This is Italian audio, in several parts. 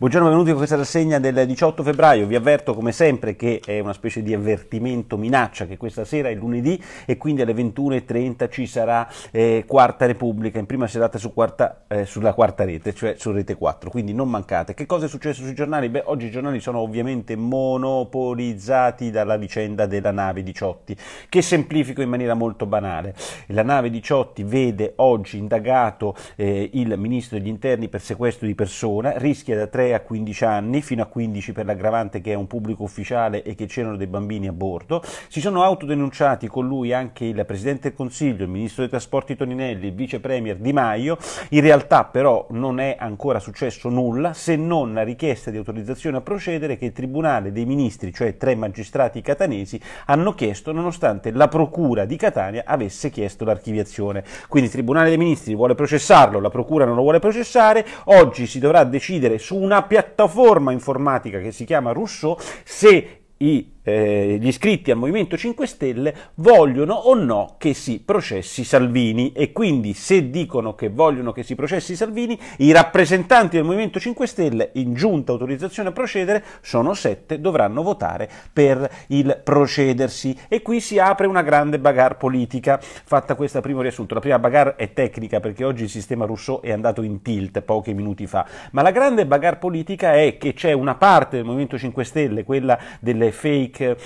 Buongiorno, benvenuti a questa rassegna del 18 febbraio. Vi avverto come sempre che è una specie di avvertimento minaccia che questa sera è lunedì e quindi alle 21.30 ci sarà eh, Quarta Repubblica in prima serata su quarta, eh, sulla quarta rete, cioè su Rete 4. Quindi non mancate. Che cosa è successo sui giornali? Beh, oggi i giornali sono ovviamente monopolizzati dalla vicenda della nave Diciotti, che semplifico in maniera molto banale. La nave Diciotti vede oggi indagato eh, il ministro degli interni per sequestro di persona, rischia da 3 a 15 anni, fino a 15 per l'aggravante che è un pubblico ufficiale e che c'erano dei bambini a bordo. Si sono autodenunciati con lui anche il Presidente del Consiglio, il Ministro dei Trasporti Toninelli, il Vice Premier Di Maio. In realtà però non è ancora successo nulla se non la richiesta di autorizzazione a procedere che il Tribunale dei Ministri, cioè tre magistrati catanesi, hanno chiesto nonostante la Procura di Catania avesse chiesto l'archiviazione. Quindi il Tribunale dei Ministri vuole processarlo, la Procura non lo vuole processare, oggi si dovrà decidere su una piattaforma informatica che si chiama Rousseau se i eh, gli iscritti al Movimento 5 Stelle vogliono o no che si processi Salvini e quindi se dicono che vogliono che si processi Salvini, i rappresentanti del Movimento 5 Stelle in giunta autorizzazione a procedere sono sette, dovranno votare per il procedersi e qui si apre una grande bagarre politica. Fatta questa primo riassunto, la prima bagarre è tecnica perché oggi il sistema russo è andato in tilt pochi minuti fa, ma la grande bagarre politica è che c'è una parte del Movimento 5 Stelle, quella delle fake like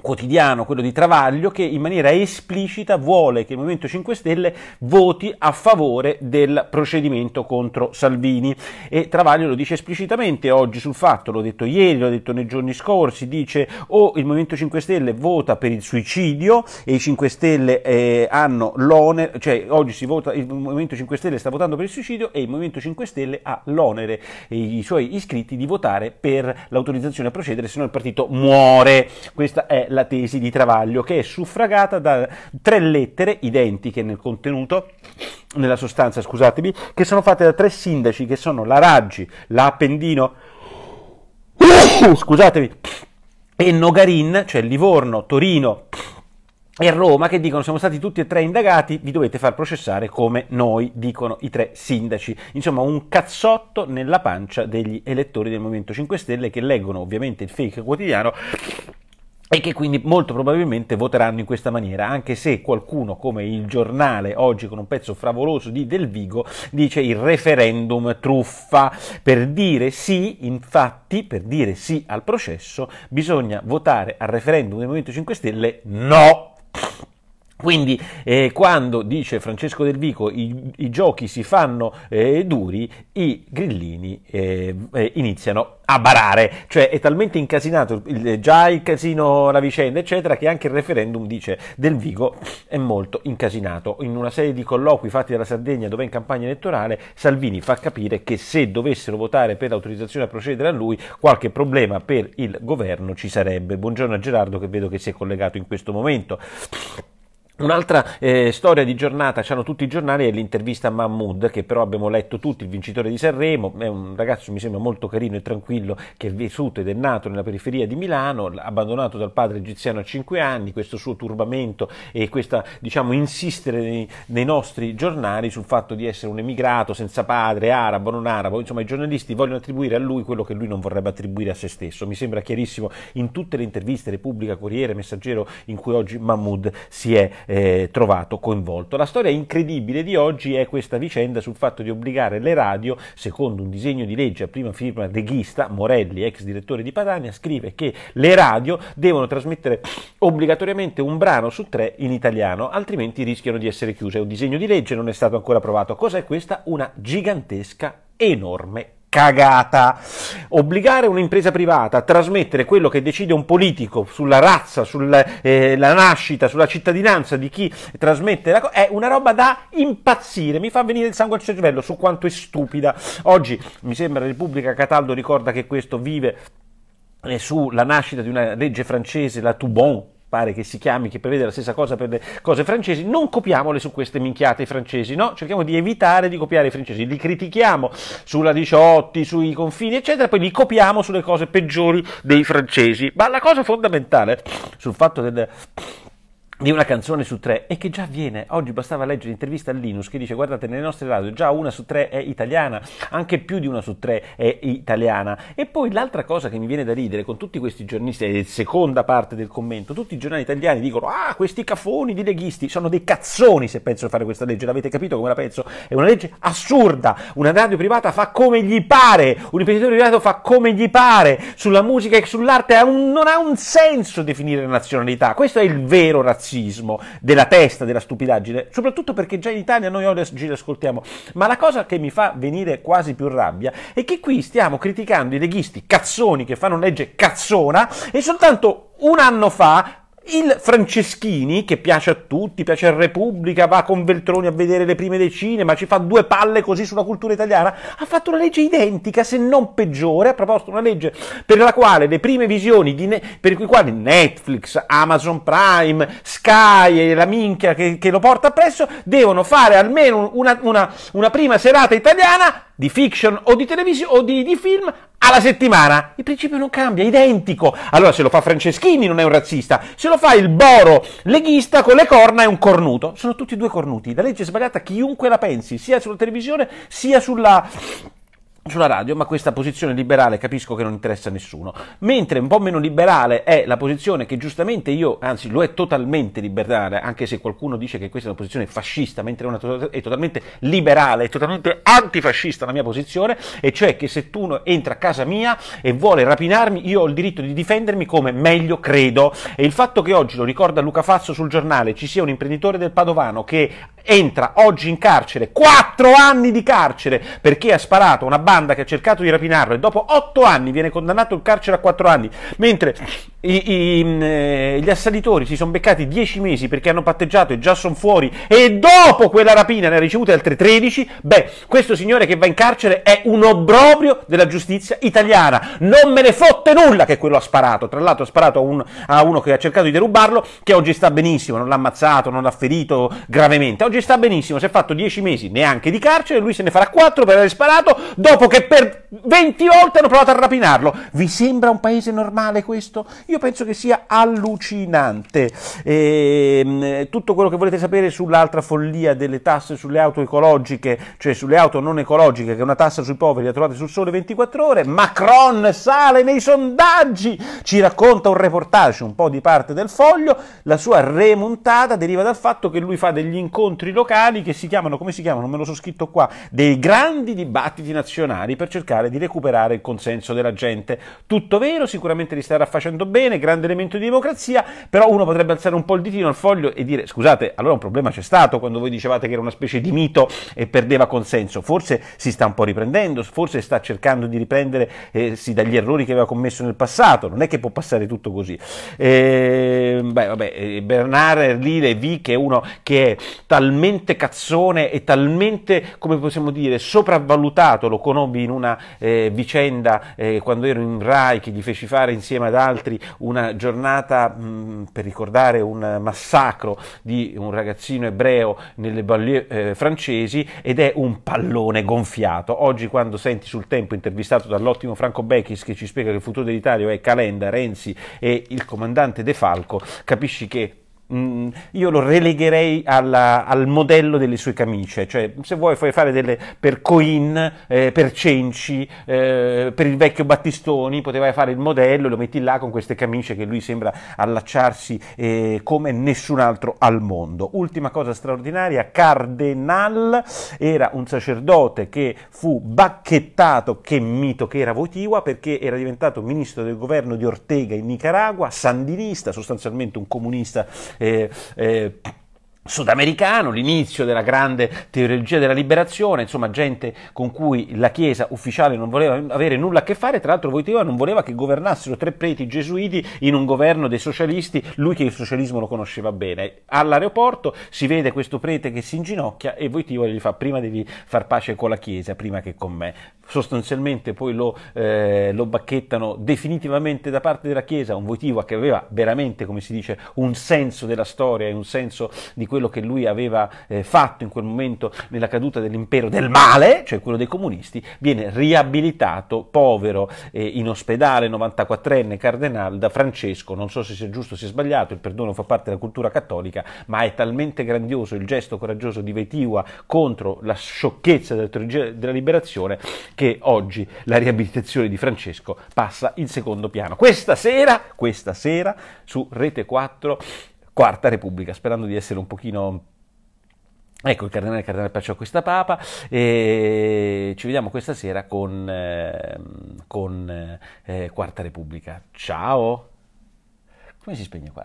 quotidiano, quello di Travaglio, che in maniera esplicita vuole che il Movimento 5 Stelle voti a favore del procedimento contro Salvini. E Travaglio lo dice esplicitamente oggi sul fatto, l'ho detto ieri, l'ho detto nei giorni scorsi, dice o il Movimento 5 Stelle vota per il suicidio e i 5 Stelle eh, hanno l'onere, cioè oggi si vota, il Movimento 5 Stelle sta votando per il suicidio e il Movimento 5 Stelle ha l'onere e eh, i suoi iscritti di votare per l'autorizzazione a procedere, se no il partito muore. Questa è la tesi di Travaglio, che è suffragata da tre lettere identiche nel contenuto, nella sostanza, scusatemi, che sono fatte da tre sindaci, che sono la Raggi, la Appendino, scusatemi, e Nogarin, cioè Livorno, Torino e Roma, che dicono siamo stati tutti e tre indagati, vi dovete far processare come noi, dicono i tre sindaci. Insomma, un cazzotto nella pancia degli elettori del Movimento 5 Stelle che leggono ovviamente il fake quotidiano e che quindi molto probabilmente voteranno in questa maniera, anche se qualcuno come il giornale oggi con un pezzo favoloso di Del Vigo dice il referendum truffa, per dire sì, infatti, per dire sì al processo bisogna votare al referendum del Movimento 5 Stelle no. Quindi eh, quando, dice Francesco Del Vico, i, i giochi si fanno eh, duri, i grillini eh, eh iniziano a barare, cioè è talmente incasinato il, eh, già il casino, la vicenda, eccetera, che anche il referendum, dice Del Vico, è molto incasinato. In una serie di colloqui fatti dalla Sardegna, dove è in campagna elettorale, Salvini fa capire che se dovessero votare per l'autorizzazione a procedere a lui, qualche problema per il governo ci sarebbe. Buongiorno a Gerardo che vedo che si è collegato in questo momento. Un'altra eh, storia di giornata, c'hanno tutti i giornali, è l'intervista a Mahmood, che però abbiamo letto tutti, il vincitore di Sanremo, è un ragazzo mi sembra molto carino e tranquillo, che è vissuto ed è nato nella periferia di Milano, abbandonato dal padre egiziano a 5 anni, questo suo turbamento e questa, diciamo, insistere nei, nei nostri giornali sul fatto di essere un emigrato senza padre, arabo, non arabo, insomma i giornalisti vogliono attribuire a lui quello che lui non vorrebbe attribuire a se stesso, mi sembra chiarissimo in tutte le interviste, Repubblica, Corriere, Messaggero, in cui oggi Mahmoud si è eh, trovato coinvolto. La storia incredibile di oggi è questa vicenda sul fatto di obbligare le radio, secondo un disegno di legge a prima firma deghista, Morelli, ex direttore di Padania, scrive che le radio devono trasmettere obbligatoriamente un brano su tre in italiano, altrimenti rischiano di essere chiuse. È un disegno di legge, non è stato ancora approvato. Cos'è questa? Una gigantesca, enorme cagata. Obbligare un'impresa privata a trasmettere quello che decide un politico sulla razza, sulla eh, nascita, sulla cittadinanza di chi trasmette la cosa è una roba da impazzire. Mi fa venire il sangue al cervello su quanto è stupida. Oggi mi sembra Repubblica Cataldo ricorda che questo vive eh, sulla nascita di una legge francese, la Toubon, pare che si chiami, che prevede la stessa cosa per le cose francesi, non copiamole su queste minchiate i francesi, no? Cerchiamo di evitare di copiare i francesi, li critichiamo sulla 18, sui confini, eccetera, poi li copiamo sulle cose peggiori dei francesi. Ma la cosa fondamentale sul fatto del di una canzone su tre e che già avviene. Oggi bastava leggere l'intervista a Linus che dice guardate nelle nostre radio già una su tre è italiana, anche più di una su tre è italiana. E poi l'altra cosa che mi viene da ridere con tutti questi giornalisti, è eh, la seconda parte del commento, tutti i giornali italiani dicono ah questi cafoni di leghisti sono dei cazzoni se pensano di fare questa legge, l'avete capito come la penso? È una legge assurda, una radio privata fa come gli pare, un imprenditore privato fa come gli pare, sulla musica e sull'arte non ha un senso definire nazionalità, questo è il vero razzismo razzismo, della testa, della stupidaggine, soprattutto perché già in Italia noi oggi li ascoltiamo. Ma la cosa che mi fa venire quasi più rabbia è che qui stiamo criticando i leghisti cazzoni che fanno legge cazzona e soltanto un anno fa il Franceschini, che piace a tutti, piace a Repubblica, va con Veltroni a vedere le prime decine, ma ci fa due palle così sulla cultura italiana, ha fatto una legge identica, se non peggiore, ha proposto una legge per la quale le prime visioni, ne- per cui quali Netflix, Amazon Prime, Sky e la minchia che, che lo porta appresso, devono fare almeno una, una, una prima serata italiana di fiction o di televisione o di, di film alla settimana, il principio non cambia, è identico. Allora se lo fa Franceschini non è un razzista, se lo fa il Boro leghista con le corna è un cornuto. Sono tutti e due cornuti. La legge è sbagliata chiunque la pensi, sia sulla televisione sia sulla sulla radio, ma questa posizione liberale capisco che non interessa a nessuno. Mentre un po' meno liberale è la posizione che giustamente io, anzi lo è totalmente liberale, anche se qualcuno dice che questa è una posizione fascista, mentre è, una to- è totalmente liberale, è totalmente antifascista la mia posizione, e cioè che se tu entra a casa mia e vuole rapinarmi, io ho il diritto di difendermi come meglio credo. E il fatto che oggi, lo ricorda Luca Fazzo sul giornale, ci sia un imprenditore del Padovano che entra oggi in carcere, 4 anni di carcere, perché ha sparato una barra Zalanda che ha cercato di rapinarlo e dopo 8 anni viene condannato in carcere a 4 anni, mentre i, i, eh, gli assalitori si sono beccati 10 mesi perché hanno patteggiato e già sono fuori e dopo quella rapina ne ha ricevute altre 13, beh, questo signore che va in carcere è un obbrobrio della giustizia italiana. Non me ne fotte nulla che quello ha sparato. Tra l'altro ha sparato a, un, a uno che ha cercato di derubarlo, che oggi sta benissimo, non l'ha ammazzato, non l'ha ferito gravemente. Oggi sta benissimo, si è fatto 10 mesi neanche di carcere, lui se ne farà 4 per aver sparato dopo che per 20 volte hanno provato a rapinarlo. Vi sembra un paese normale questo? Io io penso che sia allucinante. E, ehm, tutto quello che volete sapere sull'altra follia delle tasse sulle auto ecologiche, cioè sulle auto non ecologiche, che è una tassa sui poveri, la trovate sul sole 24 ore. Macron sale nei sondaggi, ci racconta un reportage, un po' di parte del foglio, la sua remontata deriva dal fatto che lui fa degli incontri locali che si chiamano, come si chiamano? me lo so scritto qua, dei grandi dibattiti nazionali per cercare di recuperare il consenso della gente. Tutto vero, sicuramente li starà facendo bene bene, grande elemento di democrazia, però uno potrebbe alzare un po' il ditino al foglio e dire scusate, allora un problema c'è stato quando voi dicevate che era una specie di mito e perdeva consenso, forse si sta un po' riprendendo, forse sta cercando di riprendersi eh, dagli errori che aveva commesso nel passato, non è che può passare tutto così. Eh, Ehm, beh, vabbè, eh, Bernard Herrlin Levy, che è uno che è talmente cazzone e talmente, come possiamo dire, sopravvalutato, lo conobbi in una eh, vicenda eh, quando ero in Rai, che gli feci fare insieme ad altri una giornata mh, mm, per ricordare un massacro di un ragazzino ebreo nelle banlieue eh, francesi ed è un pallone gonfiato. Oggi quando senti sul tempo intervistato dall'ottimo Franco Becchis che ci spiega che il futuro dell'Italia è Calenda, Renzi e il comandante De Falco, capisci che Mm, io lo relegherei alla, al modello delle sue camicie, cioè se vuoi puoi fare delle per Coin, eh, per Cenci, eh, per il vecchio Battistoni, potevai fare il modello, lo metti là con queste camicie che lui sembra allacciarsi eh, come nessun altro al mondo. Ultima cosa straordinaria, Cardenal era un sacerdote che fu bacchettato, che mito che era Votiva, perché era diventato ministro del governo di Ortega in Nicaragua, sandinista, sostanzialmente un comunista eh, eh, sudamericano, l'inizio della grande teologia della liberazione, insomma gente con cui la Chiesa ufficiale non voleva avere nulla a che fare, tra l'altro Voitiva non voleva che governassero tre preti gesuiti in un governo dei socialisti, lui che il socialismo lo conosceva bene. All'aeroporto si vede questo prete che si inginocchia e Voitiva gli fa prima devi far pace con la Chiesa, prima che con me. Sostanzialmente poi lo, eh, lo bacchettano definitivamente da parte della Chiesa, un Voitiva che aveva veramente, come si dice, un senso della storia e un senso di questo quello che lui aveva eh, fatto in quel momento nella caduta dell'impero del male, cioè quello dei comunisti, viene riabilitato, povero, eh, in ospedale, 94enne, Cardenal, da Francesco, non so se sia giusto o sia sbagliato, il perdono fa parte della cultura cattolica, ma è talmente grandioso il gesto coraggioso di Vetigua contro la sciocchezza della teologia della liberazione che oggi la riabilitazione di Francesco passa in secondo piano. Questa sera, questa sera, su Rete 4 Quarta Repubblica, sperando di essere un pochino Ecco il cardinale, il cardinale Perciò questa papa e ci vediamo questa sera con, eh, con eh, Quarta Repubblica. Ciao! Come si spegne qua? Eh?